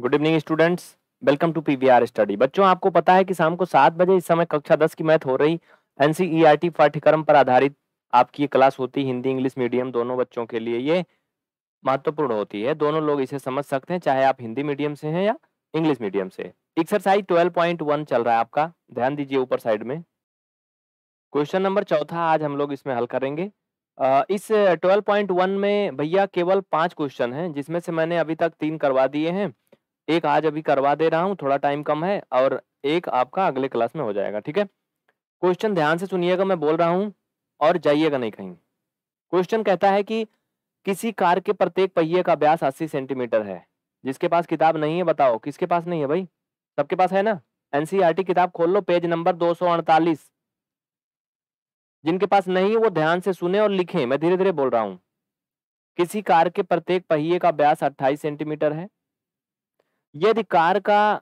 Good evening students welcome to PVR study बच्चों आपको पता है कि शाम को सात बजे इस समय कक्षा दस की मैथ हो रही एनसीईआरटी e पाठ्यक्रम पर आधारित आपकी ये क्लास होती हिंदी इंग्लिश मीडियम दोनों बच्चों के लिए ये महत्वपूर्ण होती है दोनों लोग इसे समझ सकते हैं चाहे आप हिंदी मीडियम से हैं या इंग्लिश मीडियम से एक्सरसाइज ट्वेल्व पॉइंट वन चल रहा है आपका ध्यान दीजिए ऊपर साइड में क्वेश्चन नंबर चौथा आज हम लोग इसमें हल करेंगे इस ट्वेल्व पॉइंट वन में भैया केवल पांच क्वेश्चन हैं जिसमें से मैंने अभी तक तीन करवा दिए हैं एक आज अभी करवा दे रहा हूँ थोड़ा टाइम कम है और एक आपका अगले क्लास में हो जाएगा ठीक है क्वेश्चन ध्यान से सुनिएगा मैं बोल रहा हूँ और जाइएगा नहीं कहीं क्वेश्चन कहता है कि किसी कार के प्रत्येक पहिए का ब्यास अस्सी सेंटीमीटर है जिसके पास किताब नहीं है बताओ किसके पास नहीं है भाई सबके पास है ना एनसीईआरटी e किताब खोल लो पेज नंबर दो जिनके पास नहीं है वो ध्यान से सुने और लिखें मैं धीरे धीरे बोल रहा हूँ किसी कार के प्रत्येक पहिए का ब्यास 28 सेंटीमीटर है यदि कार का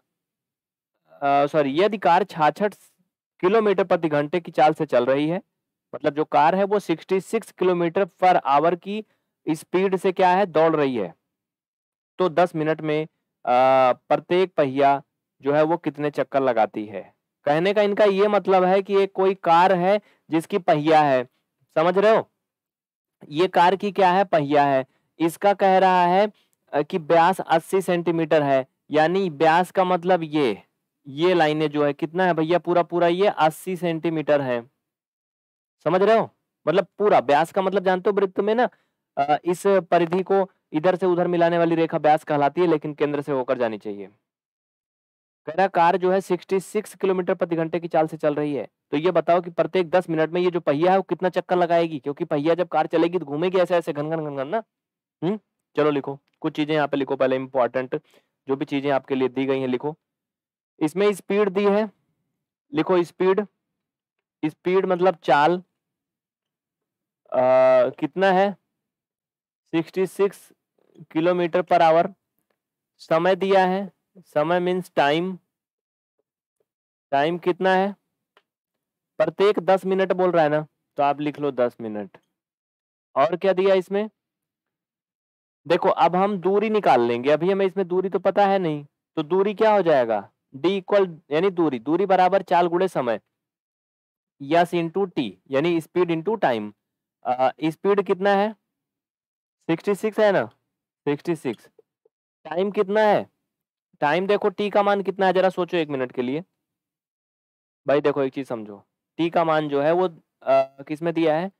सॉरी यदि कार छाछठ किलोमीटर प्रति घंटे की चाल से चल रही है मतलब जो कार है वो 66 किलोमीटर पर आवर की स्पीड से क्या है दौड़ रही है तो 10 मिनट में प्रत्येक पहिया जो है वो कितने चक्कर लगाती है कहने का इनका ये मतलब है कि एक कोई कार है जिसकी पहिया है समझ रहे हो ये कार की क्या है पहिया है इसका कह रहा है कि ब्यास 80 सेंटीमीटर है यानी व्यास का मतलब ये ये लाइनें जो है कितना है भैया पूरा पूरा ये 80 सेंटीमीटर है समझ रहे हो मतलब पूरा व्यास का मतलब जानते हो वृत्त में ना इस परिधि को इधर से उधर मिलाने वाली रेखा व्यास कहलाती है लेकिन केंद्र से होकर जानी चाहिए कह कार जो है 66 किलोमीटर प्रति घंटे की चाल से चल रही है तो ये बताओ कि प्रत्येक 10 मिनट में ये जो पहिया है वो कितना चक्कर लगाएगी क्योंकि पहिया जब कार चलेगी तो घूमेगी ऐसे ऐसे घन घन घन घन ना हम्म चलो लिखो कुछ चीजें यहाँ पे लिखो पहले इंपॉर्टेंट जो भी चीजें आपके लिए दी गई हैं लिखो इसमें स्पीड दी है लिखो स्पीड स्पीड मतलब चाल आ, कितना है 66 किलोमीटर पर आवर समय दिया है समय मीन्स टाइम टाइम कितना है प्रत्येक दस मिनट बोल रहा है ना तो आप लिख लो दस मिनट और क्या दिया इसमें देखो अब हम दूरी निकाल लेंगे अभी हमें इसमें दूरी तो पता है नहीं तो दूरी क्या हो जाएगा d इक्वल यानी दूरी दूरी बराबर चाल गुड़े समय यस इंटू टी यानी स्पीड इंटू टाइम स्पीड कितना है सिक्सटी सिक्स है ना सिक्सटी सिक्स टाइम कितना है टाइम देखो टी का मान कितना है जरा सोचो एक मिनट के लिए भाई देखो एक चीज समझो टी का मान जो है वो किसमें दिया है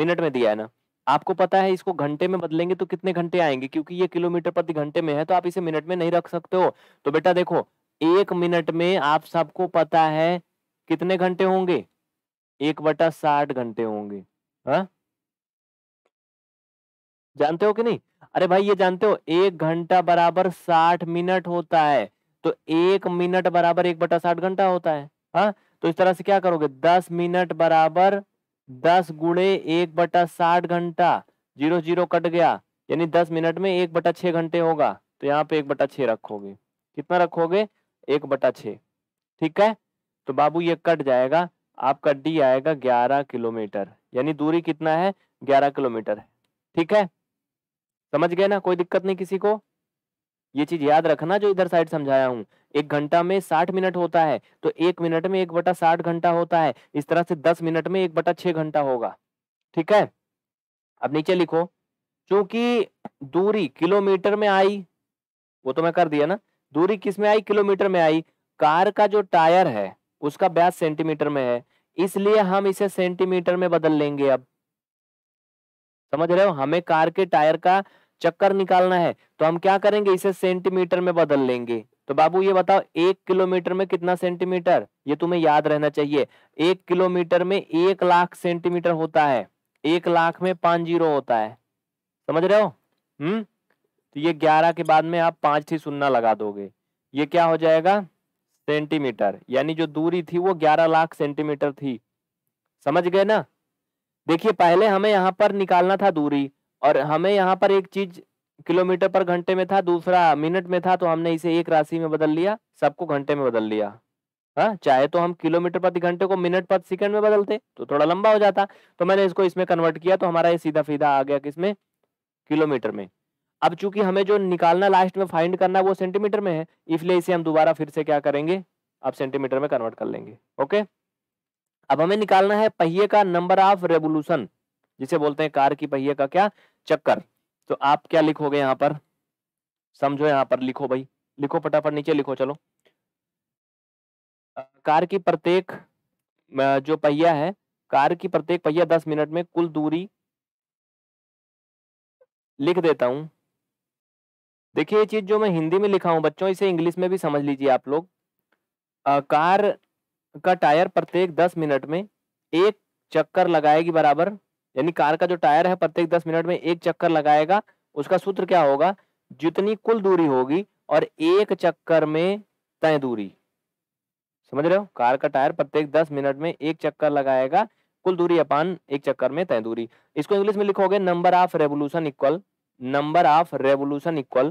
मिनट में दिया है ना आपको पता है इसको घंटे में बदलेंगे तो कितने घंटे आएंगे क्योंकि ये किलोमीटर प्रति घंटे में है तो आप इसे मिनट में नहीं रख सकते हो तो बेटा देखो एक मिनट में आप सबको पता है कितने घंटे होंगे एक बटा साठ घंटे होंगे हा? जानते हो कि नहीं अरे भाई ये जानते हो एक घंटा बराबर साठ मिनट होता है तो एक मिनट बराबर एक बटा साठ घंटा होता है हाँ तो इस तरह से क्या करोगे दस मिनट बराबर दस गुणे एक बटा साठ घंटा जीरो जीरो कट गया यानी दस मिनट में एक बटा छः घंटे होगा तो यहाँ पे एक बटा छः रखोगे कितना रखोगे एक बटा छः ठीक है तो बाबू ये कट जाएगा आपका डी आएगा ग्यारह किलोमीटर यानी दूरी कितना है ग्यारह किलोमीटर है ठीक है समझ गए ना कोई दिक्कत नहीं किसी को ये चीज याद रखना जो इधर साइड समझाया हूँ एक घंटा में साठ मिनट होता है तो एक मिनट में एक बटा साठ घंटा होता है इस तरह से दस मिनट में एक बटा छह घंटा होगा ठीक है अब नीचे लिखो चूंकि दूरी किलोमीटर में आई वो तो मैं कर दिया ना दूरी किस में आई किलोमीटर में आई कार का जो टायर है उसका ब्यास सेंटीमीटर में है इसलिए हम इसे सेंटीमीटर में बदल लेंगे अब समझ रहे हो हमें कार के टायर का चक्कर निकालना है तो हम क्या करेंगे इसे सेंटीमीटर में बदल लेंगे तो बाबू ये बताओ एक किलोमीटर में कितना सेंटीमीटर ये तुम्हें याद रहना चाहिए एक किलोमीटर में एक लाख सेंटीमीटर होता है एक लाख में पांच जीरो होता है समझ रहे हो हम्म तो ये ग्यारह के बाद में आप पांच ही सुनना लगा दोगे ये क्या हो जाएगा सेंटीमीटर यानी जो दूरी थी वो ग्यारह लाख सेंटीमीटर थी समझ गए ना देखिए पहले हमें यहाँ पर निकालना था दूरी और हमें यहाँ पर एक चीज किलोमीटर पर घंटे में था दूसरा मिनट में था तो हमने इसे एक राशि में बदल लिया सबको घंटे में बदल लिया हाँ चाहे तो हम किलोमीटर प्रति घंटे को मिनट प्रति सेकंड में बदलते तो थोड़ा लंबा हो जाता तो मैंने इसको इसमें कन्वर्ट किया तो हमारा ये सीधा फीधा आ गया किसमें किलोमीटर में अब चूंकि हमें जो निकालना लास्ट में फाइंड करना वो सेंटीमीटर में है इसलिए इसे हम दोबारा फिर से क्या करेंगे अब सेंटीमीटर में कन्वर्ट कर लेंगे ओके अब हमें निकालना है पहिए का नंबर ऑफ रेवोल्यूशन जिसे बोलते हैं कार की पहिए का क्या चक्कर तो आप क्या लिखोगे यहाँ पर समझो यहाँ पर लिखो भाई लिखो फटाफट नीचे लिखो चलो कार की प्रत्येक जो पहिया है कार की प्रत्येक पहिया दस मिनट में कुल दूरी लिख देता हूं देखिए ये चीज़ जो मैं हिंदी में लिखा हूं बच्चों इसे इंग्लिश में भी समझ लीजिए आप लोग आ, कार का टायर प्रत्येक दस मिनट में एक चक्कर लगाएगी बराबर यानी कार का जो टायर है प्रत्येक दस मिनट में एक चक्कर लगाएगा उसका सूत्र क्या होगा जितनी कुल दूरी होगी और एक चक्कर में तय दूरी समझ रहे हो कार का टायर प्रत्येक दस मिनट में एक चक्कर लगाएगा कुल दूरी अपान एक चक्कर में तय दूरी इसको इंग्लिश में लिखोगे number of revolution equal number of revolution equal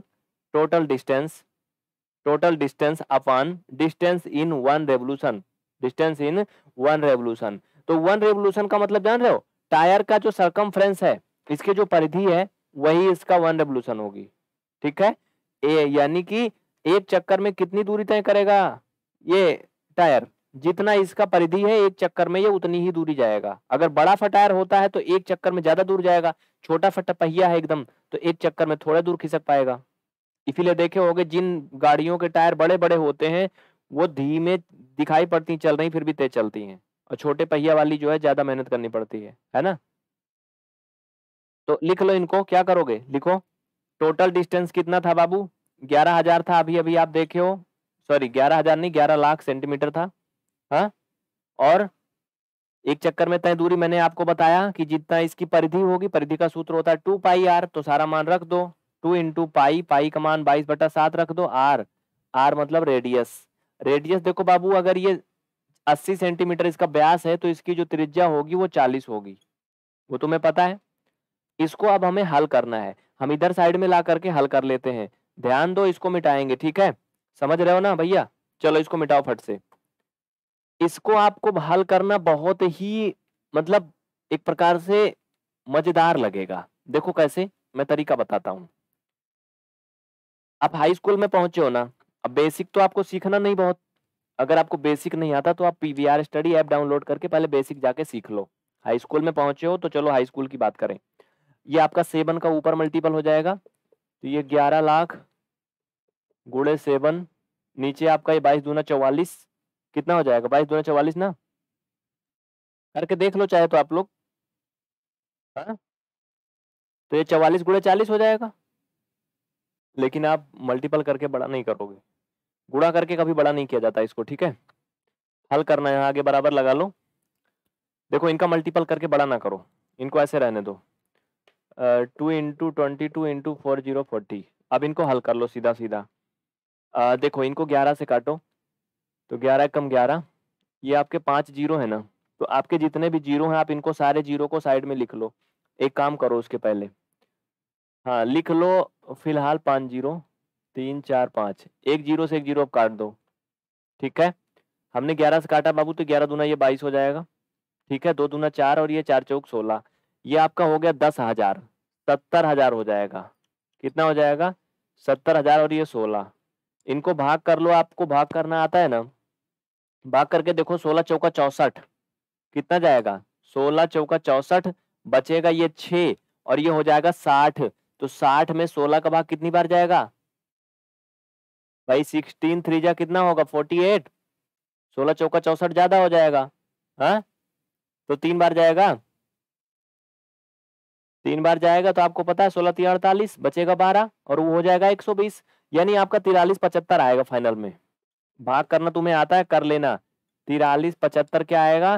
total distance total distance upon distance in one revolution distance in one revolution तो वन रेवोल्यूशन का मतलब जान रहे हो टायर का जो सरकम है इसके जो परिधि है वही इसका वन रेवल्यूशन होगी ठीक है ए यानी कि एक चक्कर में कितनी दूरी तय करेगा ये टायर जितना इसका परिधि है एक चक्कर में ये उतनी ही दूरी जाएगा अगर बड़ा सा टायर होता है तो एक चक्कर में ज्यादा दूर जाएगा छोटा फटा पहिया है एकदम तो एक चक्कर में थोड़ा दूर खिसक पाएगा इसीलिए देखे होगे जिन गाड़ियों के टायर बड़े बड़े होते हैं वो धीमे दिखाई पड़ती चल रही फिर भी तेज चलती हैं और छोटे पहिया वाली जो है ज्यादा मेहनत करनी पड़ती है है ना तो लिख लो इनको क्या करोगे लिखो टोटल डिस्टेंस कितना था बाबू ग्यारह हजार था अभी अभी आप देखे हो सॉरी ग्यारह हजार नहीं ग्यारह लाख सेंटीमीटर था हा? और एक चक्कर में तय दूरी मैंने आपको बताया कि जितना इसकी परिधि होगी परिधि का सूत्र होता है टू पाई आर तो सारा मान रख दो टू इंटू पाई पाई का मान बाईस बटा सात रख दो आर आर मतलब रेडियस रेडियस देखो बाबू अगर ये अस्सी सेंटीमीटर इसका ब्यास है तो इसकी जो त्रिज्या होगी वो चालीस होगी वो तुम्हें पता है इसको अब हमें हल करना है हम इधर साइड में ला करके हल कर लेते हैं ध्यान दो इसको मिटाएंगे ठीक है समझ रहे हो ना भैया चलो इसको मिटाओ फट से इसको आपको हल करना बहुत ही मतलब एक प्रकार से मजेदार लगेगा देखो कैसे मैं तरीका बताता हूँ आप हाई स्कूल में पहुंचे हो ना अब बेसिक तो आपको सीखना नहीं बहुत अगर आपको बेसिक नहीं आता तो आप P V R study app download करके पहले बेसिक जाके सीख लो हाई स्कूल में पहुंचे हो तो चलो हाई स्कूल की बात करें ये आपका सेवन का ऊपर मल्टीपल हो जाएगा तो ये ग्यारह लाख गुड़े सेवन नीचे आपका ये बाईस दूना चौवालीस कितना हो जाएगा बाईस दूना चौवालीस ना करके देख लो चाहे तो आप लोग हाँ? तो ये चवालीस गुड़े चालीस हो जाएगा लेकिन आप मल्टीपल करके बड़ा नहीं करोगे गुणा करके कभी बड़ा नहीं किया जाता इसको ठीक है हल करना है आगे बराबर लगा लो देखो इनका मल्टीपल करके बड़ा ना करो इनको ऐसे रहने दो two into twenty two into four zero forty अब इनको हल कर लो सीधा सीधा आ, देखो इनको ग्यारह से काटो तो ग्यारह कम ग्यारह ये आपके पाँच जीरो है ना तो आपके जितने भी जीरो हैं आप इनको सारे जीरो को साइड में लिख लो एक काम करो उसके पहले हाँ लिख लो फिलहाल पाँच जीरो तीन चार पाँच एक जीरो से एक जीरो आप काट दो ठीक है हमने ग्यारह से काटा बाबू तो ग्यारह दूना ये बाईस हो जाएगा ठीक है दो दूना चार और ये चार चौक सोलह ये आपका हो गया दस हजार सत्तर हजार हो जाएगा कितना हो जाएगा सत्तर हजार और ये सोलह इनको भाग कर लो आपको भाग करना आता है ना भाग करके देखो सोलह चौका चौसठ कितना जाएगा सोलह चौका चौसठ बचेगा ये छ और ये हो जाएगा साठ तो साठ में सोलह का भाग कितनी बार जाएगा भाई सिक्सटीन थ्री जा कितना होगा फोर्टी एट सोलह चौका चौसठ ज्यादा हो जाएगा हा? तो तीन बार जाएगा तीन बार जाएगा तो आपको पता है सोलह तीन अड़तालीस बचेगा बारह और वो हो जाएगा एक सौ बीस यानी आपका तिरालीस पचहत्तर आएगा फाइनल में भाग करना तुम्हें आता है कर लेना तिरालीस पचहत्तर क्या आएगा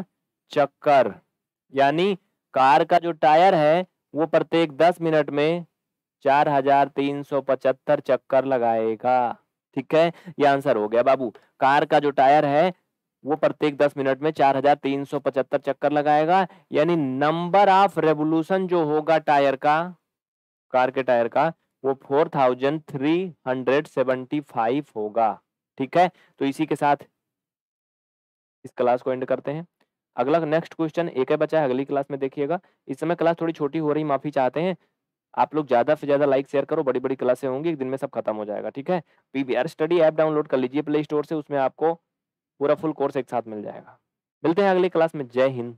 चक्कर यानी कार का जो टायर है वो प्रत्येक दस मिनट में चार हजार तीन सौ पचहत्तर चक्कर लगाएगा ठीक है ये आंसर हो गया बाबू कार का जो टायर है वो प्रत्येक 10 मिनट में 4375 चक्कर लगाएगा यानी नंबर ऑफ रेवोल्यूशन जो होगा टायर का कार के टायर का वो 4375 होगा ठीक है तो इसी के साथ इस क्लास को एंड करते हैं अगला नेक्स्ट क्वेश्चन एक है बचा है अगली क्लास में देखिएगा इस समय क्लास थोड़ी छोटी हो रही माफी चाहते हैं आप लोग ज्यादा से ज्यादा लाइक शेयर करो बड़ी बड़ी क्लासे होंगी एक दिन में सब खत्म हो जाएगा ठीक है पीबीआर स्टडी ऐप डाउनलोड कर लीजिए प्ले स्टोर से उसमें आपको पूरा फुल कोर्स एक साथ मिल जाएगा मिलते हैं अगली क्लास में जय हिंद